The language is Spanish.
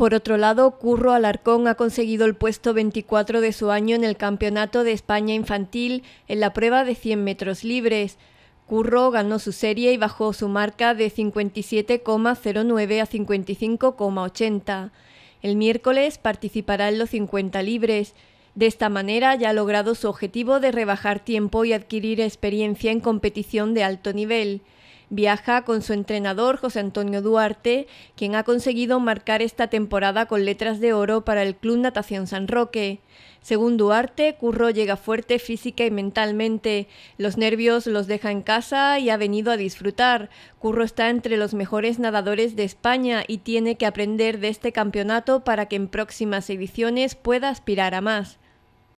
Por otro lado, Curro Alarcón ha conseguido el puesto 24 de su año en el Campeonato de España Infantil en la prueba de 100 metros libres. Curro ganó su serie y bajó su marca de 57,09 a 55,80. El miércoles participará en los 50 libres. De esta manera ya ha logrado su objetivo de rebajar tiempo y adquirir experiencia en competición de alto nivel. Viaja con su entrenador José Antonio Duarte, quien ha conseguido marcar esta temporada con letras de oro para el Club Natación San Roque. Según Duarte, Curro llega fuerte física y mentalmente. Los nervios los deja en casa y ha venido a disfrutar. Curro está entre los mejores nadadores de España y tiene que aprender de este campeonato para que en próximas ediciones pueda aspirar a más.